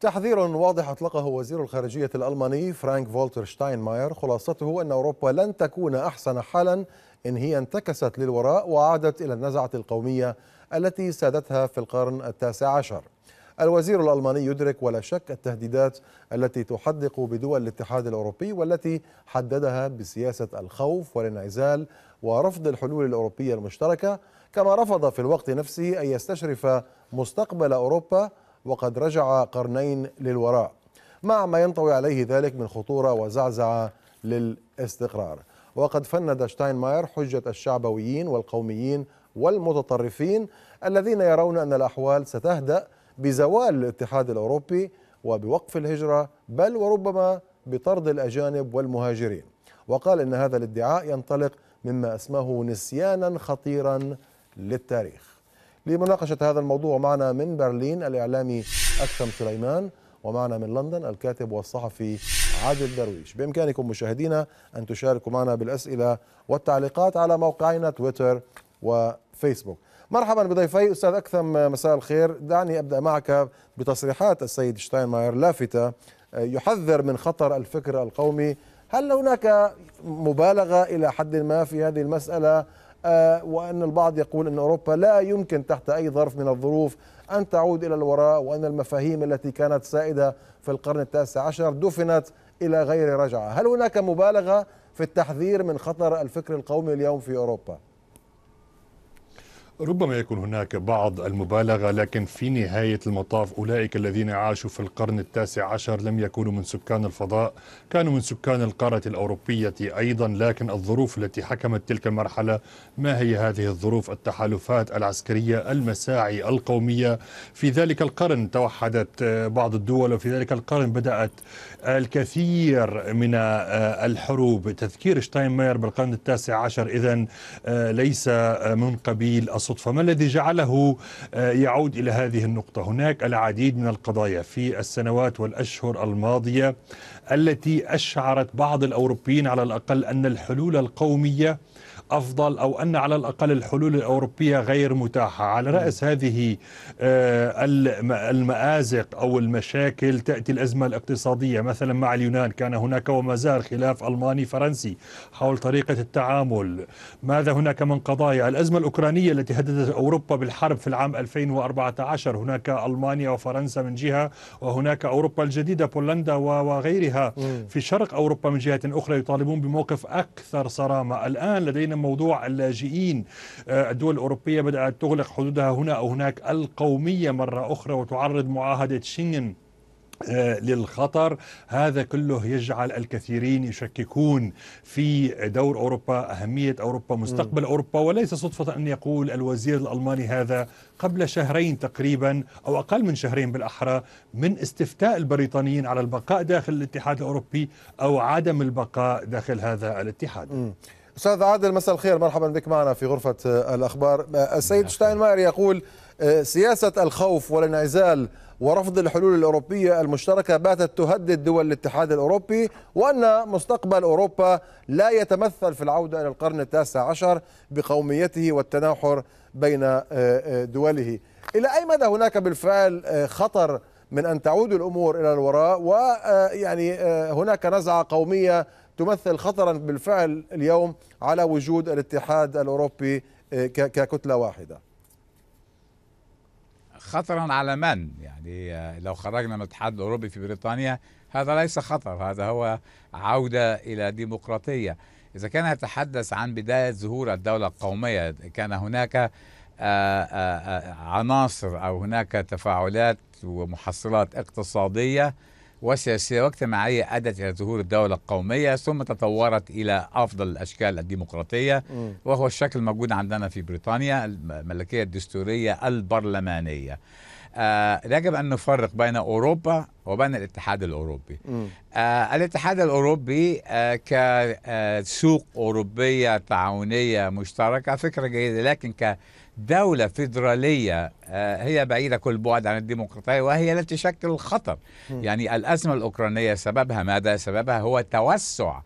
تحذير واضح أطلقه وزير الخارجية الألماني فرانك فولتر شتاينماير خلاصته أن أوروبا لن تكون أحسن حالا إن هي انتكست للوراء وعادت إلى النزعة القومية التي سادتها في القرن التاسع عشر الوزير الألماني يدرك ولا شك التهديدات التي تحدق بدول الاتحاد الأوروبي والتي حددها بسياسة الخوف والانعزال ورفض الحلول الأوروبية المشتركة كما رفض في الوقت نفسه أن يستشرف مستقبل أوروبا وقد رجع قرنين للوراء مع ما ينطوي عليه ذلك من خطورة وزعزعة للاستقرار وقد فند شتاينماير حجة الشعبويين والقوميين والمتطرفين الذين يرون أن الأحوال ستهدأ بزوال الاتحاد الأوروبي وبوقف الهجرة بل وربما بطرد الأجانب والمهاجرين وقال إن هذا الادعاء ينطلق مما أسماه نسيانا خطيرا للتاريخ لمناقشة هذا الموضوع معنا من برلين الإعلامي أكثم سليمان ومعنا من لندن الكاتب والصحفي عادل درويش بإمكانكم مشاهدينا أن تشاركوا معنا بالأسئلة والتعليقات على موقعنا تويتر وفيسبوك مرحبا بضيفي أستاذ أكثم مساء الخير دعني أبدأ معك بتصريحات السيد شتاينماير لافتة يحذر من خطر الفكر القومي هل هناك مبالغة إلى حد ما في هذه المسألة آه، وأن البعض يقول أن أوروبا لا يمكن تحت أي ظرف من الظروف أن تعود إلى الوراء وأن المفاهيم التي كانت سائدة في القرن التاسع عشر دفنت إلى غير رجعة هل هناك مبالغة في التحذير من خطر الفكر القومي اليوم في أوروبا؟ ربما يكون هناك بعض المبالغة لكن في نهاية المطاف أولئك الذين عاشوا في القرن التاسع عشر لم يكونوا من سكان الفضاء كانوا من سكان القارة الأوروبية أيضا لكن الظروف التي حكمت تلك المرحلة ما هي هذه الظروف التحالفات العسكرية المساعي القومية في ذلك القرن توحدت آه، بعض الدول وفي ذلك القرن بدأت آه، الكثير من آه، الحروب تذكير شتاينماير بالقرن التاسع عشر إذا ليس من قبيل أصول الصدفة ما الذي جعله آه، يعود إلى هذه النقطة هناك العديد من القضايا في السنوات والأشهر الماضية التي أشعرت بعض الأوروبيين على الأقل أن الحلول القومية أفضل أو أن على الأقل الحلول الأوروبية غير متاحة على رأس هذه آه، المآزق أو المشاكل تأتي الأزمة الاقتصادية مثلا مع اليونان كان هناك وما زال خلاف ألماني فرنسي حول طريقة التعامل ماذا هناك من قضايا الأزمة الأوكرانية التي هددت أوروبا بالحرب في العام 2014 هناك ألمانيا وفرنسا من جهة وهناك أوروبا الجديدة بولندا وغيرها في شرق أوروبا من جهة أخرى يطالبون بموقف أكثر صرامة الآن لدينا موضوع اللاجئين آه، الدول الأوروبية بدأت تغلق حدودها هنا أو هناك القومية مرة أخرى وتعرض معاهدة شنغن آه، للخطر هذا كله يجعل الكثيرين يشككون في دور أوروبا أهمية أوروبا مستقبل أوروبا وليس صدفة أن يقول الوزير الألماني هذا قبل شهرين تقريبا أو أقل من شهرين بالأحرى من استفتاء البريطانيين على البقاء داخل الاتحاد الأوروبي أو عدم البقاء داخل هذا الاتحاد استاذ عادل مساء الخير مرحبا بك معنا في غرفه آه، الاخبار آه، السيد شتاينماير يقول آه، سياسه الخوف والانعزال ورفض الحلول الاوروبيه المشتركه باتت تهدد دول الاتحاد الاوروبي وان مستقبل اوروبا لا يتمثل في العوده الى القرن التاسع عشر بقوميته والتناحر بين دوله الى اي مدى هناك بالفعل خطر من ان تعود الامور الى الوراء ويعني هناك نزعه قوميه تمثل خطرا بالفعل اليوم على وجود الاتحاد الاوروبي آه، ككتله واحده خطرا على من يعني آه، لو خرجنا من الاتحاد الاوروبي في بريطانيا هذا ليس خطر هذا هو عوده الى ديمقراطيه اذا كان يتحدث عن بدايه ظهور الدوله القوميه كان هناك آه، عناصر او هناك تفاعلات ومحصلات اقتصاديه وسياسية واجتماعية أدت إلى ظهور الدولة القومية ثم تطورت إلى أفضل الأشكال الديمقراطية م. وهو الشكل الموجود عندنا في بريطانيا الملكية الدستورية البرلمانية آه يجب أن نفرق بين أوروبا وبين الاتحاد الأوروبي آه الاتحاد الأوروبي آه كسوق أوروبية تعاونية مشتركة فكرة جيدة لكن ك دولة فيدرالية آه، هي بعيدة كل بعد عن الديمقراطية وهي التي تشكل الخطر يعني الأزمة الأوكرانية سببها ماذا؟ سببها هو توسع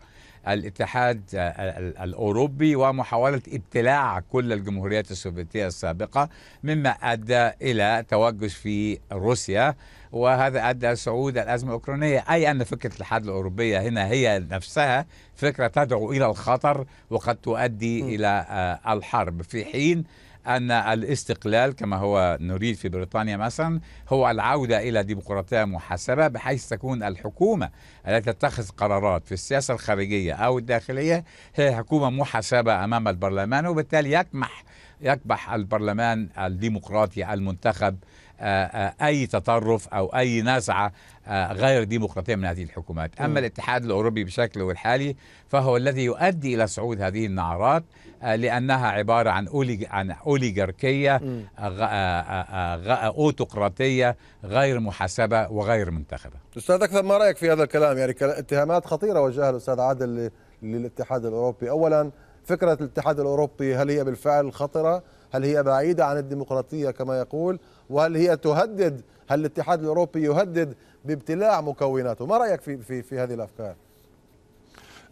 الاتحاد آه، الأوروبي ومحاولة ابتلاع كل الجمهوريات السوفيتية السابقة مما أدى إلى توجس في روسيا وهذا أدى صعود الأزمة الأوكرانية أي أن فكرة الاتحاد الأوروبية هنا هي نفسها فكرة تدعو إلى الخطر وقد تؤدي م. إلى آه، الحرب في حين أن الاستقلال كما هو نريد في بريطانيا مثلا هو العودة إلى ديمقراطية محاسبة بحيث تكون الحكومة التي تتخذ قرارات في السياسة الخارجية أو الداخلية هي حكومة محاسبة أمام البرلمان وبالتالي يكمح يكبح البرلمان الديمقراطي المنتخب آه، آه، أي تطرف أو أي نزعة غير ديمقراطية من هذه الحكومات أما الاتحاد الأوروبي بشكله الحالي فهو الذي يؤدي إلى صعود هذه النعرات آه، لأنها عبارة عن عن أوليغاركية آه، آه، أوتقراطية غير محاسبة وغير منتخبة أستاذ أكثر ما رأيك في هذا الكلام يعني اتهامات خطيرة وجهها الأستاذ عادل للاتحاد الأوروبي أولا فكرة الاتحاد الأوروبي هل هي بالفعل خطرة هل هي بعيدة عن الديمقراطية كما يقول وهل هي تهدد هل الاتحاد الاوروبي يهدد بابتلاع مكوناته ما رايك في في في هذه الافكار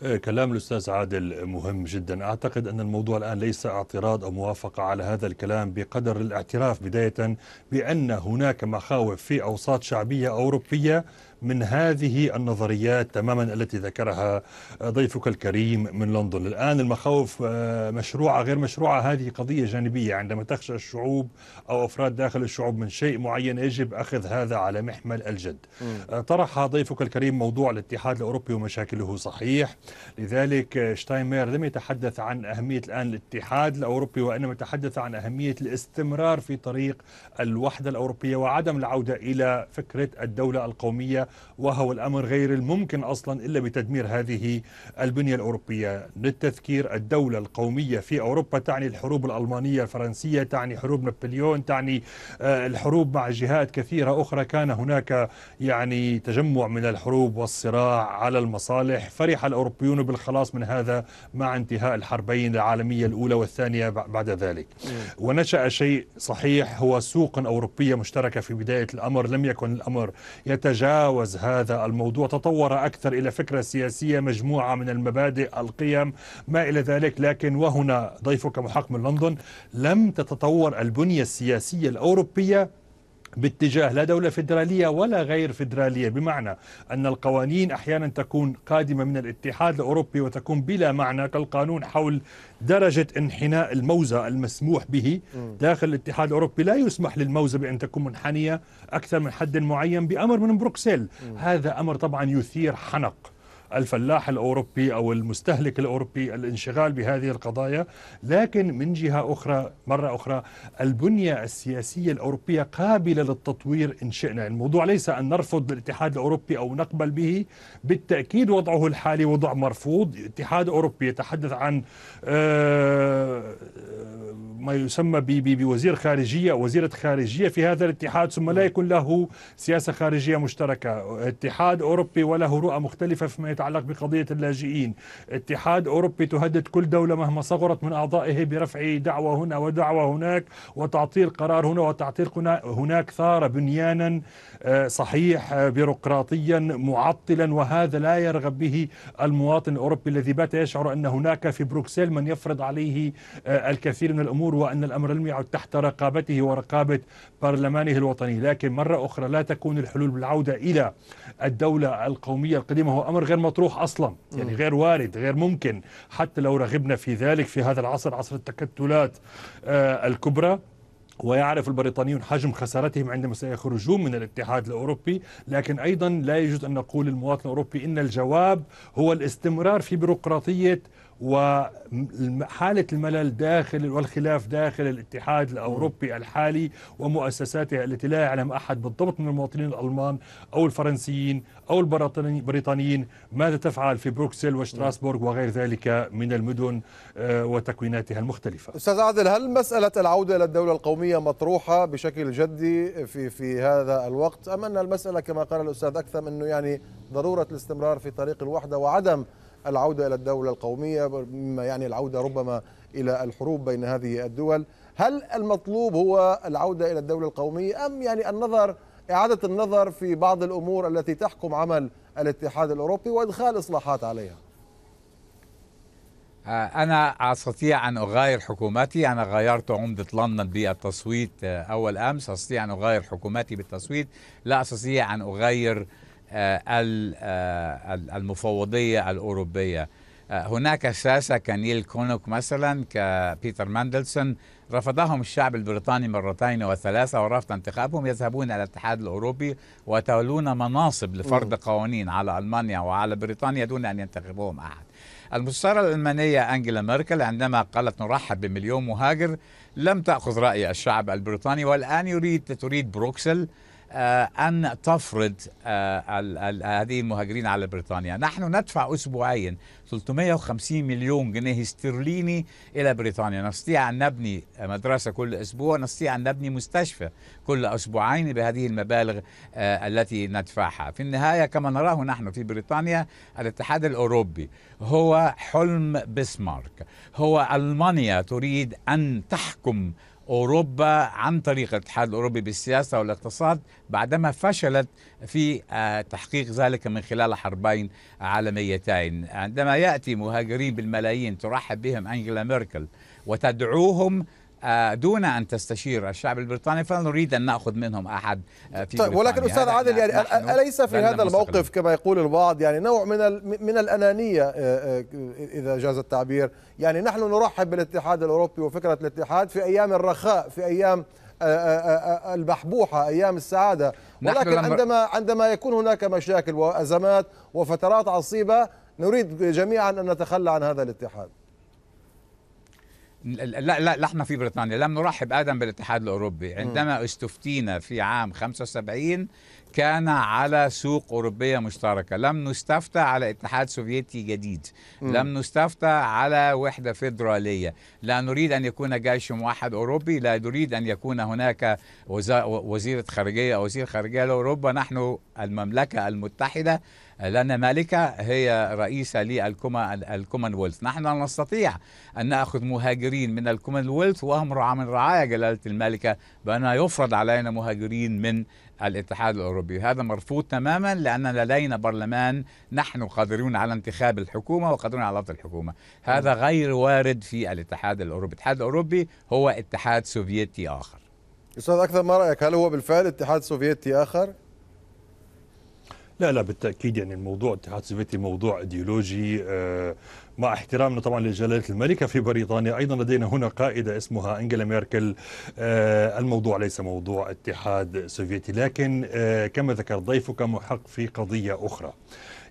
إيه، كلام الأستاذ عادل مهم جدا أعتقد أن الموضوع الآن ليس اعتراض أو موافقة على هذا الكلام بقدر الاعتراف بداية بأن هناك مخاوف في أوساط شعبية أوروبية من هذه النظريات تماما التي ذكرها ضيفك الكريم من لندن الآن المخاوف آه، مشروعة غير مشروعة هذه قضية جانبية عندما تخشى الشعوب أو أفراد داخل الشعوب من شيء معين يجب أخذ هذا على محمل الجد م. آه، طرح ضيفك الكريم موضوع الاتحاد الأوروبي ومشاكله صحيح لذلك آه، شتاينمير لم يتحدث عن أهمية الآن الاتحاد الأوروبي وإنما تحدث عن أهمية الاستمرار في طريق الوحدة الأوروبية وعدم العودة إلى فكرة الدولة القومية وهو الأمر غير الممكن أصلا إلا بتدمير هذه البنية الأوروبية للتذكير الدولة القومية في أوروبا تعني الحروب الألمانية الفرنسية تعني حروب نابليون تعني آه، الحروب مع جهات كثيرة أخرى كان هناك يعني تجمع من الحروب والصراع على المصالح فرح الأوروبيون بالخلاص من هذا مع انتهاء الحربين العالمية الأولى والثانية بعد ذلك ونشأ شيء صحيح هو سوق أوروبية مشتركة في بداية الأمر لم يكن الأمر يتجاوز تجاوز هذا الموضوع تطور أكثر إلى فكرة سياسية مجموعة من المبادئ القيم ما إلى ذلك لكن وهنا ضيفك محق من لندن لم تتطور البنية السياسية الأوروبية باتجاه لا دولة فيدرالية ولا غير فيدرالية بمعنى أن القوانين أحيانا تكون قادمة من الاتحاد الأوروبي وتكون بلا معنى كالقانون حول درجة انحناء الموزة المسموح به داخل الاتحاد الأوروبي لا يسمح للموزة بأن تكون منحنية أكثر من حد معين بأمر من بروكسل هذا أمر طبعا يثير حنق الفلاح الأوروبي أو المستهلك الأوروبي الانشغال بهذه القضايا لكن من جهة أخرى مرة أخرى البنية السياسية الأوروبية قابلة للتطوير إن شئنا يعني الموضوع ليس أن نرفض الاتحاد الأوروبي أو نقبل به بالتأكيد وضعه الحالي وضع مرفوض اتحاد أوروبي يتحدث عن آه، ما يسمى بوزير خارجية أو وزيرة خارجية في هذا الاتحاد ثم لا يكون له سياسة خارجية مشتركة اتحاد أوروبي وله رؤى مختلفة فيما يتعلق بقضية اللاجئين اتحاد أوروبي تهدد كل دولة مهما صغرت من أعضائه برفع دعوة هنا ودعوة هناك وتعطيل قرار هنا وتعطيل هناك ثار بنيانا آه، صحيح آه، بيروقراطيا معطلا وهذا لا يرغب به المواطن الأوروبي الذي بات يشعر أن هناك في بروكسل من يفرض عليه آه، الكثير من الأمور الأمور وأن الأمر لم يعد تحت رقابته ورقابة برلمانه الوطني لكن مرة أخرى لا تكون الحلول بالعودة إلى الدولة القومية القديمة هو أمر غير مطروح أصلا يعني غير وارد غير ممكن حتى لو رغبنا في ذلك في هذا العصر عصر التكتلات آه، الكبرى ويعرف البريطانيون حجم خسارتهم عندما سيخرجون من الاتحاد الأوروبي لكن أيضا لا يجوز أن نقول للمواطن الأوروبي إن الجواب هو الاستمرار في بيروقراطية وحالة الملل داخل والخلاف داخل الاتحاد الأوروبي الحالي ومؤسساته التي لا يعلم أحد بالضبط من المواطنين الألمان أو الفرنسيين أو البريطانيين ماذا تفعل في بروكسل وشتراسبورغ وغير ذلك من المدن آه، وتكويناتها المختلفة أستاذ عادل هل مسألة العودة إلى الدولة القومية مطروحة بشكل جدي في, في هذا الوقت أم أن المسألة كما قال الأستاذ أكثم أنه يعني ضرورة الاستمرار في طريق الوحدة وعدم العودة إلى الدولة القومية مما يعني العودة ربما إلى الحروب بين هذه الدول هل المطلوب هو العودة إلى الدولة القومية أم يعني النظر إعادة النظر في بعض الأمور التي تحكم عمل الاتحاد الأوروبي وإدخال إصلاحات عليها أنا أستطيع أن أغير حكومتي أنا غيرت عمدة لندن بالتصويت آه، أول أمس أستطيع أن أغير حكومتي بالتصويت لا أستطيع أن أغير آه، آه، المفوضية الأوروبية آه، هناك ساسة كنيل كونوك مثلا كبيتر ماندلسون رفضهم الشعب البريطاني مرتين وثلاثة ورفض انتخابهم يذهبون إلى الاتحاد الأوروبي وتولون مناصب لفرض قوانين على ألمانيا وعلى بريطانيا دون أن ينتخبهم أحد المستشارة الألمانية أنجيلا ميركل عندما قالت نرحب بمليون مهاجر لم تأخذ رأي الشعب البريطاني والآن يريد تريد بروكسل آه، أن تفرض آه، هذه المهاجرين على بريطانيا نحن ندفع أسبوعيا 350 مليون جنيه استرليني إلى بريطانيا نستطيع أن نبني مدرسة كل أسبوع نستطيع أن نبني مستشفى كل أسبوعين بهذه المبالغ آه، التي ندفعها في النهاية كما نراه نحن في بريطانيا الاتحاد الأوروبي هو حلم بسمارك هو ألمانيا تريد أن تحكم أوروبا عن طريق الاتحاد الأوروبي بالسياسة والاقتصاد بعدما فشلت في آه، تحقيق ذلك من خلال حربين عالميتين عندما يأتي مهاجرين بالملايين ترحب بهم أنجلا ميركل وتدعوهم آه، دون ان تستشير الشعب البريطاني فنريد ان ناخذ منهم احد آه، في طيب ولكن استاذ عادل يعني اليس في هذا الموقف كما يقول البعض يعني نوع من من الانانيه آه، اذا جاز التعبير يعني نحن نرحب بالاتحاد الاوروبي وفكره الاتحاد في ايام الرخاء في ايام البحبوحه ايام السعاده ولكن عندما عندما يكون هناك مشاكل وازمات وفترات عصيبه نريد جميعا ان نتخلى عن هذا الاتحاد لا لا نحن في بريطانيا لم نرحب ابدا بالاتحاد الاوروبي عندما استفتينا في عام 75 كان على سوق أوروبية مشتركة لم نستفتى على اتحاد سوفيتي جديد م. لم نستفتى على وحدة فيدرالية لا نريد أن يكون جيش موحد أوروبي لا نريد أن يكون هناك وزيرة خارجية أو وزير خارجية لأوروبا نحن المملكة المتحدة لنا مالكة هي رئيسة للكومنولث نحن نستطيع أن نأخذ مهاجرين من الكومنولث وهم من رعاية جلالة الملكة بأن يفرض علينا مهاجرين من الاتحاد الأوروبي هذا مرفوض تماما لأن لدينا برلمان نحن قادرون على انتخاب الحكومة وقادرون على لفظ الحكومة هذا نعم. غير وارد في الاتحاد الأوروبي الاتحاد الأوروبي هو اتحاد سوفيتي آخر أستاذ أكثر ما رأيك هل هو بالفعل اتحاد سوفيتي آخر؟ لا لا بالتاكيد يعني الموضوع الاتحاد السوفيتي موضوع ايديولوجي آه، مع احترامنا طبعا لجلالة الملكة في بريطانيا أيضا لدينا هنا قائدة اسمها أنجلا ميركل آه، الموضوع ليس موضوع اتحاد سوفيتي لكن آه، كما ذكر ضيفك محق في قضية أخرى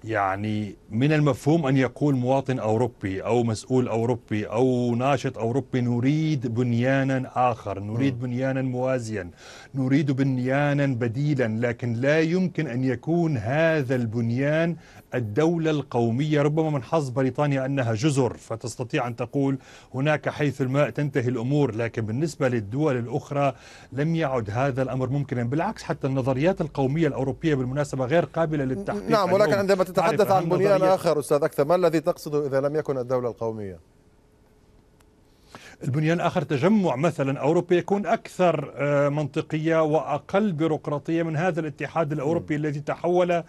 يعني من المفهوم أن يقول مواطن أوروبي أو مسؤول أوروبي أو ناشط أوروبي نريد بنيانا آخر نريد بنيانا موازيا نريد بنيانا بديلا لكن لا يمكن أن يكون هذا البنيان الدولة القومية ربما من حظ بريطانيا أنها جزر فتستطيع أن تقول هناك حيث الماء تنتهي الأمور لكن بالنسبة للدول الأخرى لم يعد هذا الأمر ممكنا بالعكس حتى النظريات القومية الأوروبية بالمناسبة غير قابلة للتحقيق نعم ولكن عندما تتحدث عن بنيان آخر أستاذ أكثر ما الذي تقصده إذا لم يكن الدولة القومية البنيان آخر تجمع مثلا أوروبي يكون أكثر آه، منطقية وأقل بيروقراطية من هذا الاتحاد الأوروبي الذي تحول إلى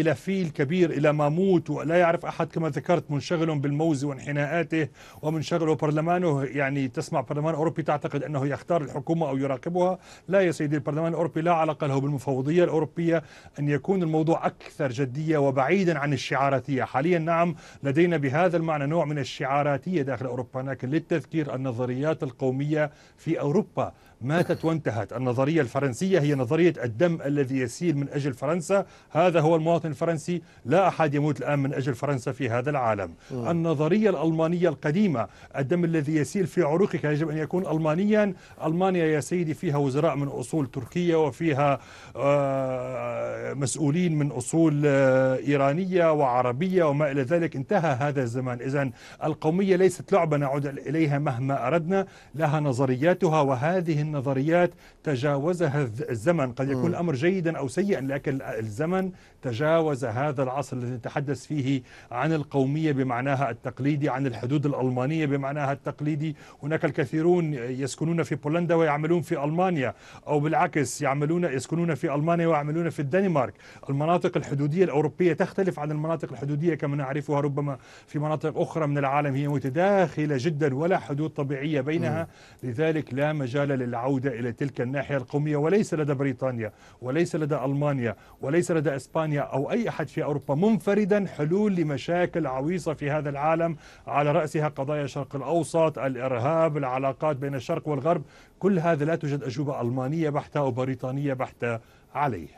إلى فيل كبير إلى ماموت ولا يعرف أحد كما ذكرت منشغل بالموز وانحناءاته ومنشغل برلمانه يعني تسمع برلمان أوروبي تعتقد أنه يختار الحكومة أو يراقبها لا يا سيدي البرلمان الأوروبي لا علاقة له بالمفوضية الأوروبية أن يكون الموضوع أكثر جدية وبعيدا عن الشعاراتية حاليا نعم لدينا بهذا المعنى نوع من الشعاراتية داخل أوروبا لكن للتذكير النظريات القومية في أوروبا ماتت وانتهت النظرية الفرنسية هي نظرية الدم الذي يسيل من أجل فرنسا هذا هو المواطن الفرنسي لا أحد يموت الآن من أجل فرنسا في هذا العالم م. النظرية الألمانية القديمة الدم الذي يسيل في عروقك يجب أن يكون ألمانيا ألمانيا يا سيدي فيها وزراء من أصول تركية وفيها آه، مسؤولين من أصول آه، إيرانية وعربية وما إلى ذلك انتهى هذا الزمان إذا القومية ليست لعبة نعود إليها مهما أردنا لها نظرياتها وهذه النظريات تجاوزها الزمن قد يكون الأمر جيدا أو سيئا لكن الزمن تجاوز هذا العصر الذي نتحدث فيه عن القومية بمعناها التقليدي عن الحدود الألمانية بمعناها التقليدي هناك الكثيرون يسكنون في بولندا ويعملون في ألمانيا أو بالعكس يعملون يسكنون في ألمانيا ويعملون في الدنمارك المناطق الحدودية الأوروبية تختلف عن المناطق الحدودية كما نعرفها ربما في مناطق أخرى من العالم هي متداخلة جدا ولا حدود طبيعية بينها م. لذلك لا مجال للعودة إلى تلك الناحية القومية وليس لدى بريطانيا وليس لدى ألمانيا وليس لدى إسبانيا بريطانيا أو أي أحد في أوروبا منفردا حلول لمشاكل عويصة في هذا العالم على رأسها قضايا الشرق الأوسط الإرهاب العلاقات بين الشرق والغرب كل هذا لا توجد أجوبة ألمانية بحتة أو بريطانية بحتة عليه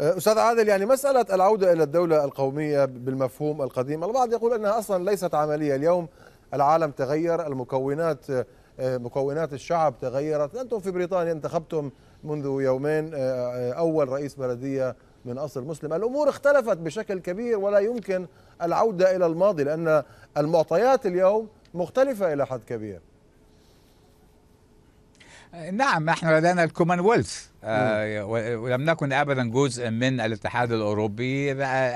أه، استاذ عادل يعني مساله العوده الى الدوله القوميه بالمفهوم القديم، البعض يقول انها اصلا ليست عمليه، اليوم العالم تغير، المكونات أه، مكونات الشعب تغيرت، انتم في بريطانيا انتخبتم منذ يومين أه، اول رئيس بلديه من أصل مسلم الأمور اختلفت بشكل كبير ولا يمكن العودة إلى الماضي لأن المعطيات اليوم مختلفة إلى حد كبير نعم احنا لدينا الكومنولث آه ولم نكن ابدا جزء من الاتحاد الاوروبي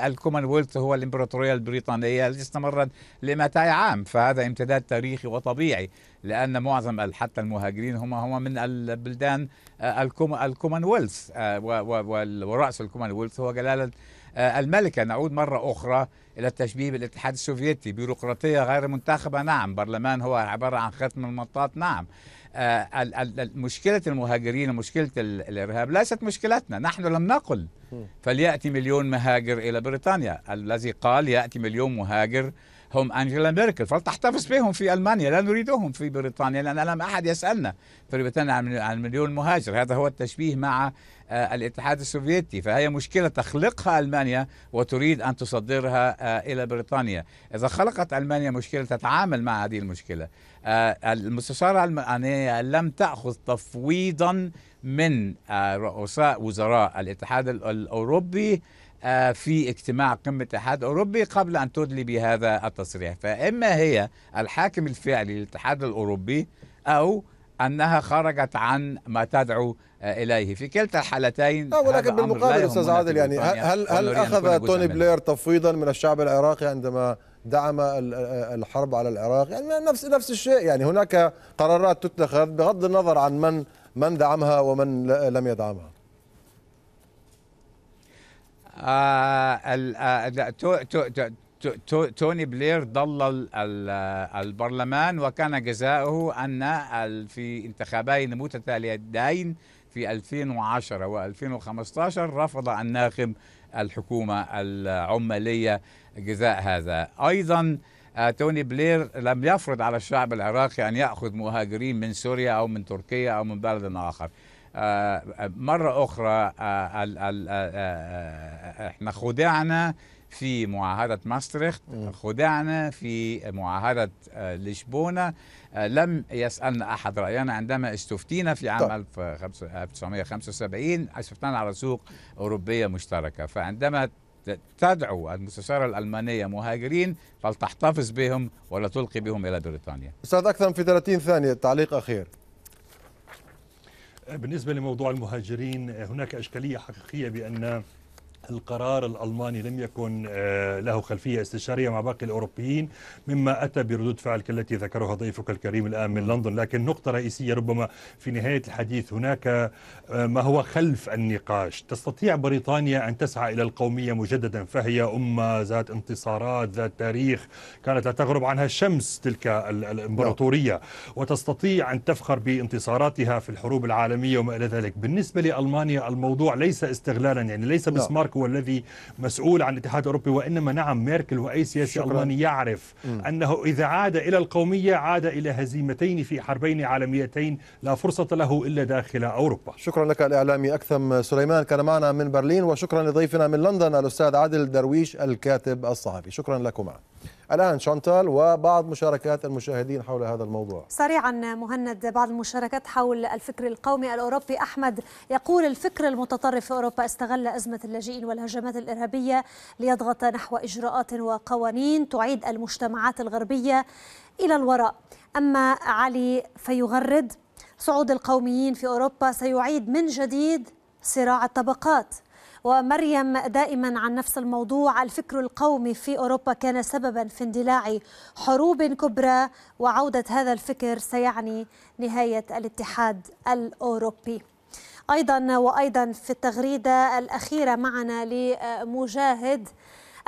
الكومنولث هو الامبراطوريه البريطانيه التي استمرت لمئتي عام فهذا امتداد تاريخي وطبيعي لان معظم حتى المهاجرين هم هم من البلدان آه، الكومنولث آه، ويلث وراس الكومنولث هو جلاله آه، الملكه نعود مره اخرى الى التشبيه بالاتحاد السوفيتي بيروقراطيه غير منتخبه نعم برلمان هو عباره عن ختم من المطاط نعم آه، مشكلة المهاجرين ومشكلة الإرهاب ليست مشكلتنا نحن لم نقل فليأتي مليون مهاجر إلى بريطانيا الذي قال يأتي مليون مهاجر هم أنجيلا ميركل فلتحتفظ بهم في ألمانيا لا نريدهم في بريطانيا لأن لم أحد يسألنا في بريطانيا عن مليون مهاجر هذا هو التشبيه مع آه، الاتحاد السوفيتي فهي مشكلة تخلقها ألمانيا وتريد أن تصدرها آه، إلى بريطانيا إذا خلقت ألمانيا مشكلة تتعامل مع هذه المشكلة آه، المستشارة الألمانية يعني لم تأخذ تفويضا من رؤساء وزراء الاتحاد الأوروبي آه، في اجتماع قمة الاتحاد الأوروبي قبل أن تدلي بهذا التصريح فإما هي الحاكم الفعلي للاتحاد الأوروبي أو أنها خرجت عن ما تدعو آه، اليه في كلتا الحالتين ولكن بالمقابل استاذ عادل يعني هل هل اخذ توني بلير تفويضا من الشعب العراقي عندما دعم الحرب على العراق يعني نفس نفس الشيء يعني هناك قرارات تتخذ بغض النظر عن من من دعمها ومن لم يدعمها آه، آه، توني بلير ضل آه، البرلمان وكان جزاؤه أن في انتخابين متتاليتين في 2010 و2015 رفض الناخب الحكومة العمالية جزاء هذا أيضا توني بلير لم يفرض على الشعب العراقي أن يأخذ مهاجرين من سوريا أو من تركيا أو من بلد آخر مرة أخرى آه، آه، آه، احنا خدعنا في معاهدة ماستريخت خدعنا في معاهدة لشبونة لم يسألنا أحد رأينا عندما استفتينا في عام 1975 استفتنا على سوق أوروبية مشتركة فعندما تدعو المستشارة الألمانية مهاجرين فلتحتفظ بهم ولا تلقي بهم إلى بريطانيا أستاذ أكثر من في 30 ثانية تعليق أخير بالنسبة لموضوع المهاجرين هناك إشكالية حقيقية بأن القرار الألماني لم يكن آه، له خلفية استشارية مع باقي الأوروبيين مما أتى بردود فعل التي ذكرها ضيفك الكريم الآن من لندن لكن نقطة رئيسية ربما في نهاية الحديث هناك آه، ما هو خلف النقاش تستطيع بريطانيا أن تسعى إلى القومية مجددا فهي أمة ذات انتصارات ذات تاريخ كانت لا تغرب عنها الشمس تلك الإمبراطورية نعم. وتستطيع أن تفخر بانتصاراتها في الحروب العالمية وما إلى ذلك بالنسبة لألمانيا الموضوع ليس استغلالا يعني ليس نعم. بسمارك هو الذي مسؤول عن الاتحاد الأوروبي وإنما نعم ميركل وأي سياسي ألماني يعرف م. أنه إذا عاد إلى القومية عاد إلى هزيمتين في حربين عالميتين لا فرصة له إلا داخل أوروبا شكرا لك الإعلامي أكثم سليمان كان معنا من برلين وشكرا لضيفنا من لندن الأستاذ عادل درويش الكاتب الصحفي شكرا لكما الآن شانتال وبعض مشاركات المشاهدين حول هذا الموضوع سريعا مهند بعض المشاركات حول الفكر القومي الأوروبي أحمد يقول الفكر المتطرف في أوروبا استغل أزمة اللاجئين والهجمات الإرهابية ليضغط نحو إجراءات وقوانين تعيد المجتمعات الغربية إلى الوراء أما علي فيغرد صعود القوميين في أوروبا سيعيد من جديد صراع الطبقات ومريم دائما عن نفس الموضوع الفكر القومي في أوروبا كان سببا في اندلاع حروب كبرى وعودة هذا الفكر سيعني نهاية الاتحاد الأوروبي أيضا وأيضا في التغريدة الأخيرة معنا لمجاهد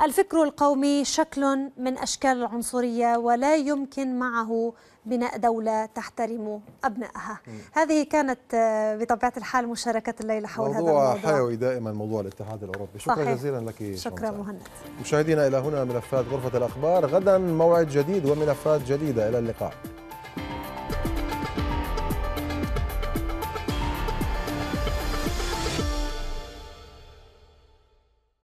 الفكر القومي شكل من أشكال العنصرية ولا يمكن معه بناء دولة تحترم أبنائها هذه كانت آه، بطبيعة الحال مشاركة الليلة حول هذا الموضوع حيوي دائما موضوع الاتحاد الأوروبي شكرا صحيح. جزيلا لك شكرا مهند مشاهدينا إلى هنا ملفات غرفة الأخبار غدا موعد جديد وملفات جديدة إلى اللقاء